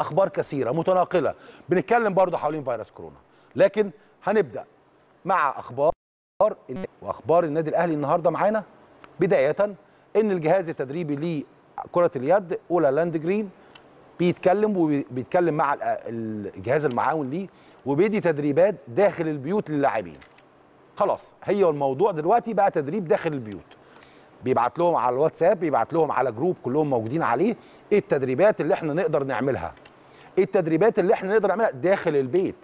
اخبار كثيره متناقله بنتكلم برضه حوالين فيروس كورونا لكن هنبدا مع اخبار واخبار النادي الاهلي النهارده معانا بدايه ان الجهاز التدريبي لكره اليد اولا لاند جرين بيتكلم وبيتكلم مع الجهاز المعاون ليه وبيدي تدريبات داخل البيوت للاعبين خلاص هي الموضوع دلوقتي بقى تدريب داخل البيوت بيبعت لهم على الواتساب بيبعت لهم على جروب كلهم موجودين عليه ايه التدريبات اللي احنا نقدر نعملها ايه التدريبات اللي احنا نقدر نعملها داخل البيت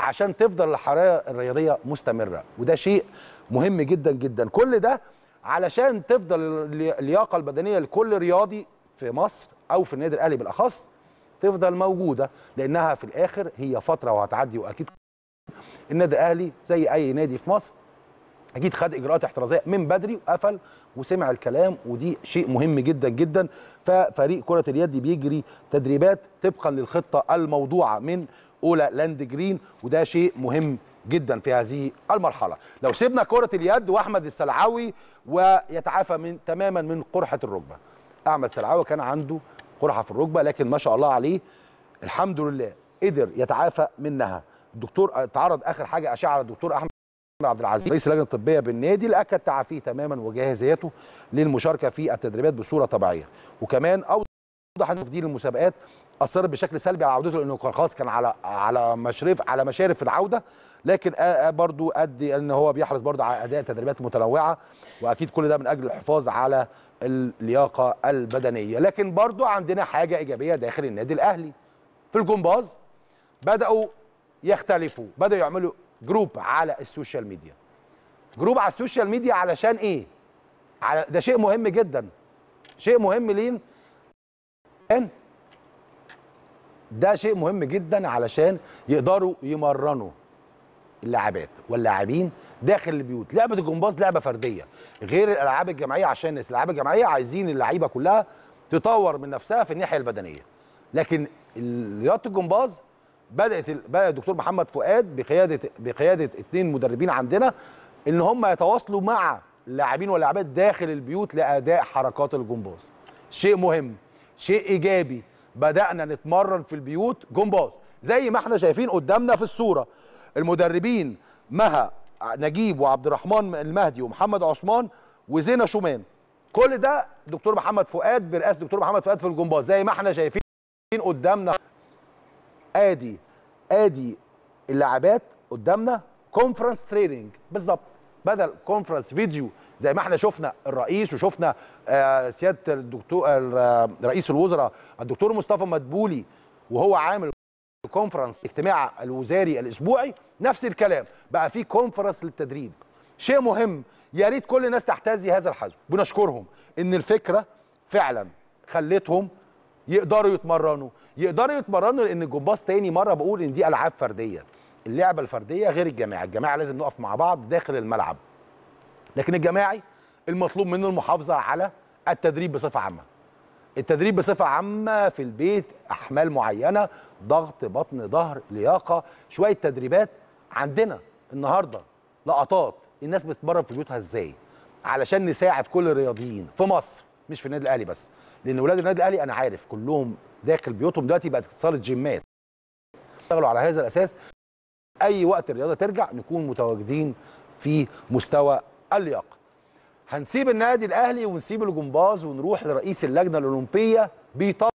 عشان تفضل الحراره الرياضيه مستمره وده شيء مهم جدا جدا كل ده علشان تفضل اللياقه البدنيه لكل رياضي في مصر او في النادي الاهلي بالاخص تفضل موجوده لانها في الاخر هي فتره وهتعدي واكيد النادي الاهلي زي اي نادي في مصر اكيد خد اجراءات احترازيه من بدري وقفل وسمع الكلام ودي شيء مهم جدا جدا ففريق كره اليد بيجري تدريبات طبقا للخطه الموضوعه من اولى لاند جرين وده شيء مهم جدا في هذه المرحله لو سيبنا كره اليد واحمد السلعوي ويتعافى من تماما من قرحه الركبه احمد السلعوي كان عنده قرحه في الركبه لكن ما شاء الله عليه الحمد لله قدر يتعافى منها الدكتور تعرض اخر حاجه اشعه الدكتور احمد عبد العزيز رئيس اللجنه الطبيه بالنادي اللي اكد تعافيه تماما وجاهزيته للمشاركه في التدريبات بصوره طبيعيه وكمان اوضح ان تفضيل المسابقات اثرت بشكل سلبي على عودته لانه كان خلاص كان على على مشرف على مشارف العوده لكن برضو ادي ان هو بيحرص برضو على اداء تدريبات متنوعه واكيد كل ده من اجل الحفاظ على اللياقه البدنيه لكن برضو عندنا حاجه ايجابيه داخل النادي الاهلي في الجمباز بداوا يختلفوا بداوا يعملوا جروب على السوشيال ميديا جروب على السوشيال ميديا علشان ايه على ده شيء مهم جدا شيء مهم لين ده شيء مهم جدا علشان يقدروا يمرنوا اللاعبات واللاعبين داخل البيوت لعبه الجمباز لعبه فرديه غير الالعاب الجماعيه عشان الالعاب الجماعيه عايزين اللعيبه كلها تطور من نفسها في الناحيه البدنيه لكن رياضه الجمباز بدات بقى الدكتور محمد فؤاد بقياده بقياده اثنين مدربين عندنا ان هم يتواصلوا مع اللاعبين واللاعبات داخل البيوت لاداء حركات الجمباز شيء مهم شيء ايجابي بدانا نتمرن في البيوت جمباز زي ما احنا شايفين قدامنا في الصوره المدربين مها نجيب وعبد الرحمن المهدي ومحمد عثمان وزينه شومان كل ده دكتور محمد فؤاد برئاسه دكتور محمد فؤاد في الجمباز زي ما احنا شايفين قدامنا ادي ادي اللاعبات قدامنا كونفرنس تريننج بالظبط بدل كونفرنس فيديو زي ما احنا شفنا الرئيس وشفنا آه سياده الدكتور آه رئيس الوزراء الدكتور مصطفى مدبولي وهو عامل كونفرنس اجتماع الوزاري الاسبوعي نفس الكلام بقى في كونفرنس للتدريب شيء مهم يا ريت كل الناس تحتذي هذا الحذو بنشكرهم ان الفكره فعلا خلتهم يقدروا يتمرنوا يقدروا يتمرنوا لان الجمباز تاني مره بقول ان دي العاب فرديه اللعبه الفرديه غير الجماعه الجماعه لازم نقف مع بعض داخل الملعب لكن الجماعي المطلوب منه المحافظه على التدريب بصفه عامه التدريب بصفه عامه في البيت احمال معينه ضغط بطن ظهر لياقه شويه تدريبات عندنا النهارده لقطات الناس بتتمرن في بيوتها ازاي علشان نساعد كل الرياضيين في مصر مش في النادي الاهلي بس لان ولاد النادي الاهلي انا عارف كلهم داخل بيوتهم دلوقتي بقت اتصالة جيمات اشتغلوا على هذا الاساس اي وقت الرياضه ترجع نكون متواجدين في مستوى اللياقه هنسيب النادي الاهلي ونسيب الجمباز ونروح لرئيس اللجنه الاولمبيه بيطلع